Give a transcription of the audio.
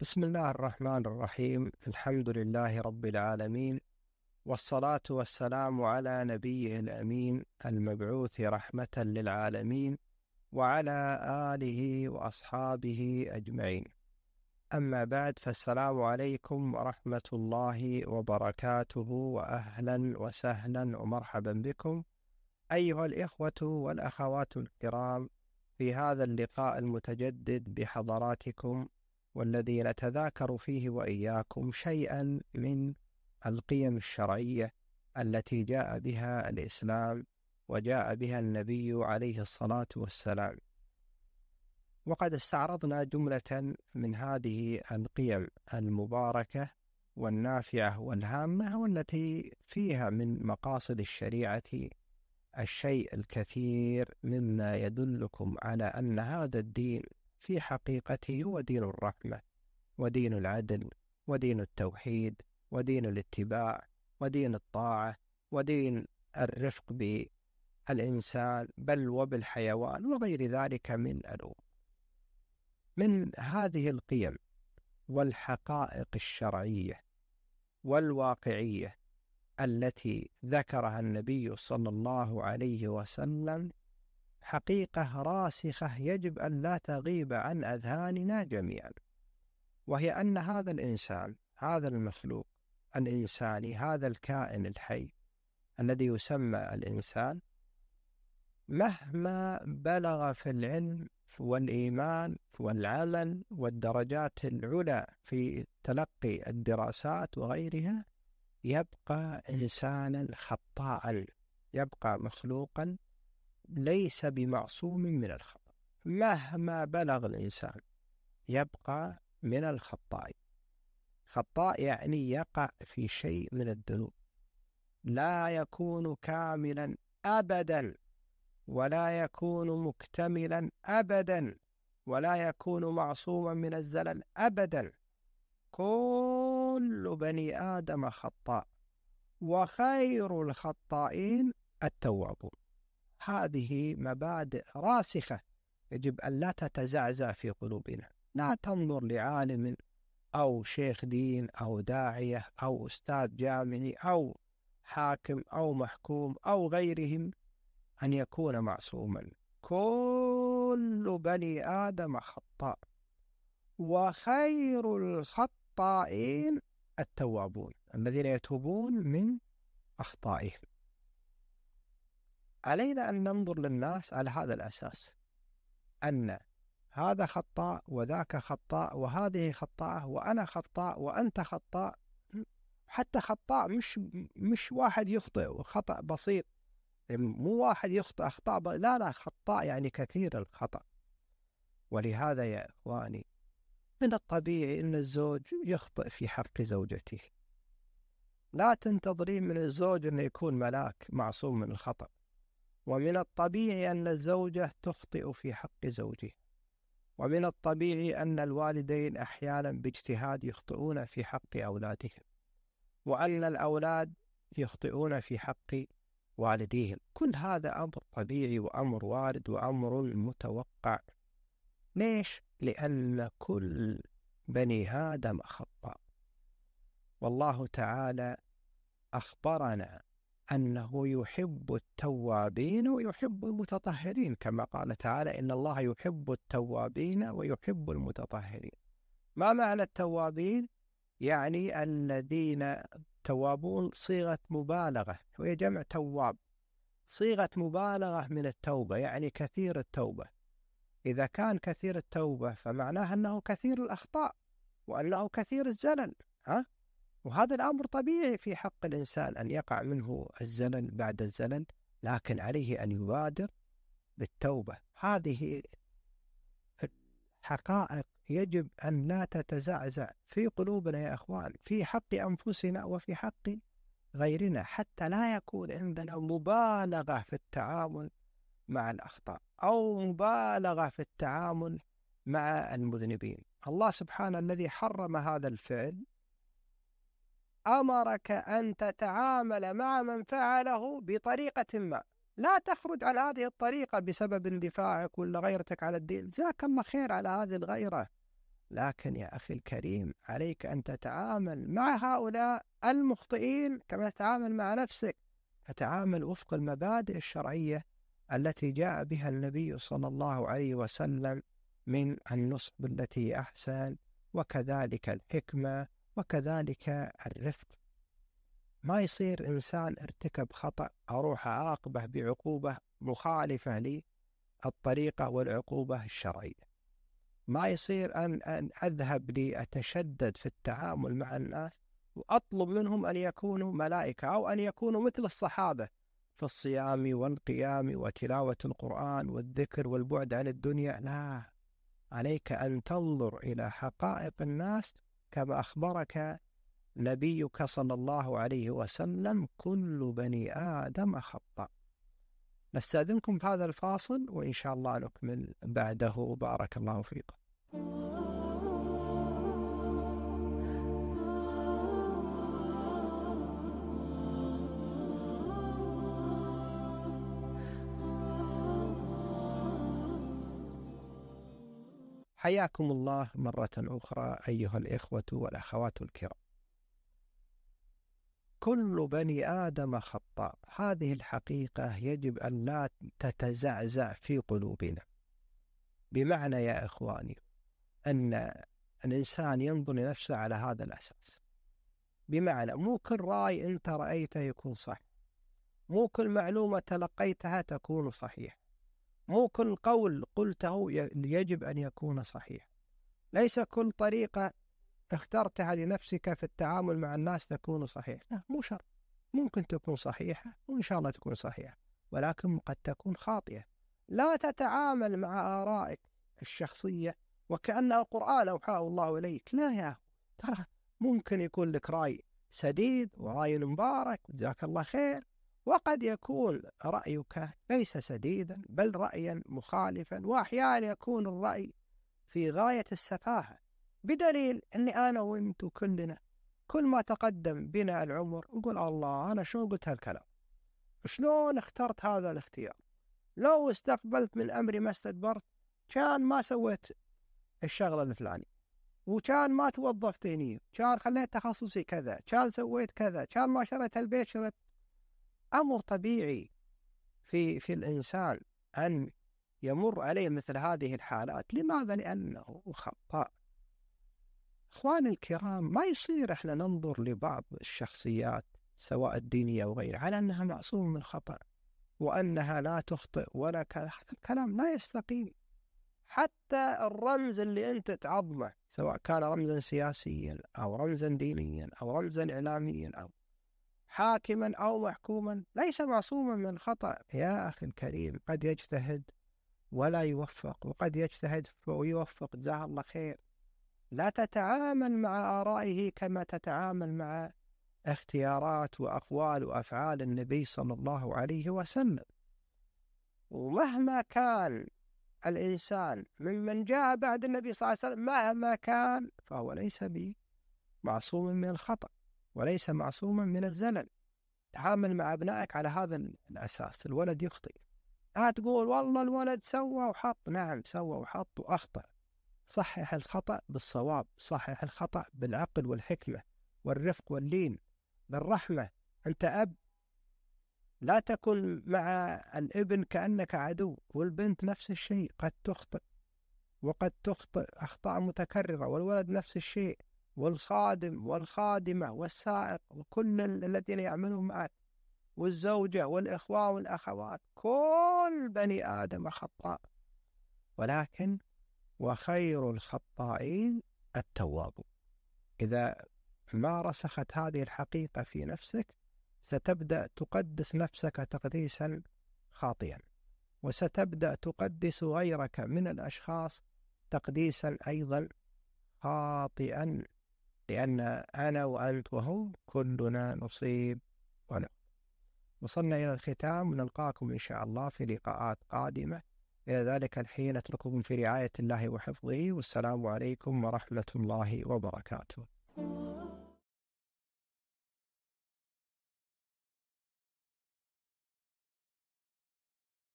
بسم الله الرحمن الرحيم الحمد لله رب العالمين والصلاة والسلام على نبيه الأمين المبعوث رحمة للعالمين وعلى آله وأصحابه أجمعين أما بعد فالسلام عليكم ورحمة الله وبركاته وأهلا وسهلا ومرحبا بكم أيها الإخوة والأخوات الكرام في هذا اللقاء المتجدد بحضراتكم والذي نتذاكر فيه وإياكم شيئا من القيم الشرعية التي جاء بها الإسلام وجاء بها النبي عليه الصلاة والسلام وقد استعرضنا جملة من هذه القيم المباركة والنافعة والهامة والتي فيها من مقاصد الشريعة الشيء الكثير مما يدلكم على أن هذا الدين في حقيقته هو دين الرحمة ودين العدل ودين التوحيد ودين الاتباع ودين الطاعة ودين الرفق بالإنسان بل وبالحيوان وغير ذلك من الأمور من هذه القيم والحقائق الشرعية والواقعية التي ذكرها النبي صلى الله عليه وسلم حقيقة راسخة يجب أن لا تغيب عن أذهاننا جميعا وهي أن هذا الإنسان هذا المخلوق الإنساني هذا الكائن الحي الذي يسمى الإنسان مهما بلغ في العلم والإيمان والعمل والدرجات العلى في تلقي الدراسات وغيرها يبقى إنسانا خطاء يبقى مخلوقا ليس بمعصوم من الخطأ مهما بلغ الإنسان يبقى من الخطاء خطاء يعني يقع في شيء من الذنوب لا يكون كاملا أبدا ولا يكون مكتملا أبدا ولا يكون معصوما من الزلل أبدا كل بني آدم خطاء وخير الخطائين التوابون هذه مبادئ راسخة يجب أن لا تتزعزع في قلوبنا لا تنظر لعالم أو شيخ دين أو داعية أو أستاذ جامعي أو حاكم أو محكوم أو غيرهم أن يكون معصوما كل بني آدم خطاء وخير الخطائين التوابون الذين يتوبون من أخطائهم علينا أن ننظر للناس على هذا الأساس أن هذا خطاء وذاك خطاء وهذه خطاءة وأنا خطاء وأنت خطاء حتى خطاء مش مش واحد يخطئ خطأ بسيط مو واحد يخطئ أخطاء لا لا خطاء يعني كثير الخطأ ولهذا يا إخواني من الطبيعي أن الزوج يخطئ في حق زوجته لا تنتظرين من الزوج أنه يكون ملاك معصوم من الخطأ ومن الطبيعي أن الزوجة تخطئ في حق زوجها ومن الطبيعي أن الوالدين أحيانا باجتهاد يخطئون في حق أولادهم وأن الأولاد يخطئون في حق والديهم كل هذا أمر طبيعي وأمر وارد وأمر متوقع ليش؟ لأن كل بني آدم خطأ والله تعالى أخبرنا أنه يحب التوابين ويحب المتطهرين كما قال تعالى إن الله يحب التوابين ويحب المتطهرين ما معنى التوابين؟ يعني الذين توابون صيغة مبالغة وهي جمع تواب صيغة مبالغة من التوبة يعني كثير التوبة إذا كان كثير التوبة فمعناه أنه كثير الأخطاء وأنه كثير الزلل ها؟ وهذا الأمر طبيعي في حق الإنسان أن يقع منه الزلل بعد الزلل لكن عليه أن يبادر بالتوبة هذه حقائق يجب أن لا تتزعزع في قلوبنا يا أخوان في حق أنفسنا وفي حق غيرنا حتى لا يكون عندنا مبالغة في التعامل مع الأخطاء أو مبالغة في التعامل مع المذنبين الله سبحانه الذي حرم هذا الفعل أمرك أن تتعامل مع من فعله بطريقة ما لا تخرج على هذه الطريقة بسبب اندفاعك ولا غيرتك على الدين جزاك الله خير على هذه الغيرة لكن يا أخي الكريم عليك أن تتعامل مع هؤلاء المخطئين كما تتعامل مع نفسك تتعامل وفق المبادئ الشرعية التي جاء بها النبي صلى الله عليه وسلم من النصب التي أحسن وكذلك الحكمة وكذلك الرفق ما يصير إنسان ارتكب خطأ أروح أعاقبه بعقوبة مخالفة للطريقة والعقوبة الشرعية ما يصير أن, أن أذهب لأتشدد في التعامل مع الناس وأطلب منهم أن يكونوا ملائكة أو أن يكونوا مثل الصحابة في الصيام والقيام وتلاوة القرآن والذكر والبعد عن الدنيا لا عليك أن تنظر إلى حقائق الناس كما أخبرك نبيك صلى الله عليه وسلم كل بني آدم خطأ نستأذنكم بهذا الفاصل وإن شاء الله نكمل بعده بارك الله فيكم حياكم الله مرة أخرى أيها الإخوة والأخوات الكرام. كل بني آدم خطاء، هذه الحقيقة يجب أن لا تتزعزع في قلوبنا. بمعنى يا إخواني أن الإنسان ينظر لنفسه على هذا الأساس. بمعنى مو كل رأي أنت رأيته يكون صح. مو كل معلومة تلقيتها تكون صحيح مو كل قول قلته يجب أن يكون صحيح ليس كل طريقة اخترتها لنفسك في التعامل مع الناس تكون صحيحة لا مو شرط ممكن تكون صحيحة وإن شاء الله تكون صحيحة ولكن قد تكون خاطئة لا تتعامل مع آرائك الشخصية وكأن القرآن أوحاه الله إليك لا يا ترى ممكن يكون لك رأي سديد ورأي مبارك جزاك الله خير وقد يكون رأيك ليس سديدا بل رأيا مخالفا وأحيانا يكون الرأي في غاية السفاهة بدليل أني أنا وأنت كلنا كل ما تقدم بنا العمر نقول الله أنا شلون قلت هالكلام شلون اخترت هذا الاختيار لو استقبلت من أمري ما استدبرت كان ما سويت الشغلة الفلانية وكان ما توظفت هني كان خليت تخصصي كذا كان سويت كذا كان ما شريت البيت شريت أمر طبيعي في في الإنسان أن يمر عليه مثل هذه الحالات لماذا؟ لأنه خطاء إخواني الكرام ما يصير إحنا ننظر لبعض الشخصيات سواء الدينية أو غيرها على أنها معصومة من الخطأ وأنها لا تخطئ ولا كذا هذا الكلام لا يستقيم حتى الرمز اللي أنت تعظمه سواء كان رمزا سياسيا أو رمزا دينيا أو رمزا إعلاميا أو حاكما أو محكوما ليس معصوما من الخطأ يا أخي الكريم قد يجتهد ولا يوفق وقد يجتهد ويوفق جزاه الله خير لا تتعامل مع آرائه كما تتعامل مع اختيارات وأقوال وأفعال النبي صلى الله عليه وسلم ومهما كان الإنسان ممن جاء بعد النبي صلى الله عليه وسلم مهما كان فهو ليس بمعصوم من الخطأ وليس معصوما من الزلل تعامل مع أبنائك على هذا الأساس الولد يخطئ لا تقول والله الولد سوى وحط نعم سوى وحط وأخطأ صحح الخطأ بالصواب صحح الخطأ بالعقل والحكمة والرفق واللين بالرحمة أنت أب لا تكن مع الابن كأنك عدو والبنت نفس الشيء قد تخطئ وقد تخطئ أخطاء متكررة والولد نفس الشيء والخادم والخادمة والسائق وكل الذين يعملون معك والزوجة والإخوة والأخوات كل بني آدم خطاء ولكن وخير الخطائين التواب إذا ما رسخت هذه الحقيقة في نفسك ستبدأ تقدس نفسك تقديسا خاطئا وستبدأ تقدس غيرك من الأشخاص تقديسا أيضا خاطئا لأن أنا وأنت وهم كلنا نصيب ولا وصلنا إلى الختام ونلقاكم إن شاء الله في لقاءات قادمة إلى ذلك الحين أترككم في رعاية الله وحفظه والسلام عليكم ورحمة الله وبركاته